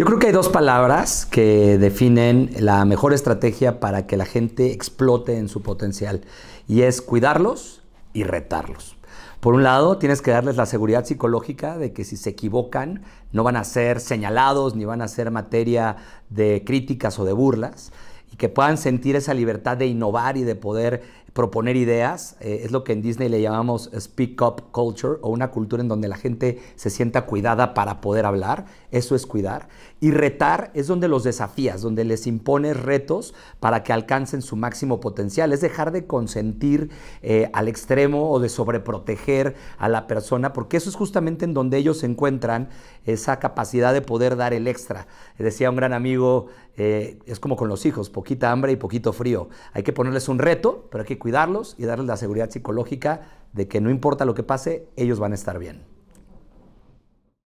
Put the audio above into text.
Yo creo que hay dos palabras que definen la mejor estrategia para que la gente explote en su potencial y es cuidarlos y retarlos. Por un lado, tienes que darles la seguridad psicológica de que si se equivocan no van a ser señalados ni van a ser materia de críticas o de burlas y que puedan sentir esa libertad de innovar y de poder proponer ideas, eh, es lo que en Disney le llamamos speak up culture o una cultura en donde la gente se sienta cuidada para poder hablar, eso es cuidar. Y retar es donde los desafías, donde les impones retos para que alcancen su máximo potencial, es dejar de consentir eh, al extremo o de sobreproteger a la persona, porque eso es justamente en donde ellos encuentran esa capacidad de poder dar el extra. Decía un gran amigo, eh, es como con los hijos, poquita hambre y poquito frío, hay que ponerles un reto, pero hay que cuidarlos y darles la seguridad psicológica de que no importa lo que pase, ellos van a estar bien.